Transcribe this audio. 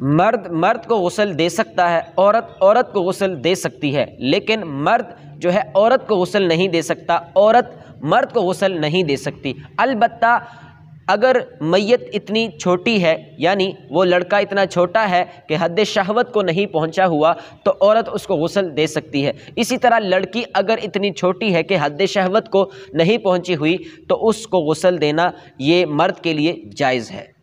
मर्द मर्द को गसल दे सकता है औरत औरत को गसल दे सकती है लेकिन मर्द जो है औरत को गसल नहीं दे सकता औरत मर्द को गसल नहीं दे सकती अलबत् अगर मैत इतनी छोटी है यानी वो लड़का इतना छोटा है कि हद शहवत को नहीं पहुंचा हुआ तो औरत उसको गसल दे सकती है इसी तरह लड़की अगर इतनी छोटी है कि हद शहवत को नहीं पहुंची हुई तो उसको गसल देना ये मर्द के लिए जायज़ है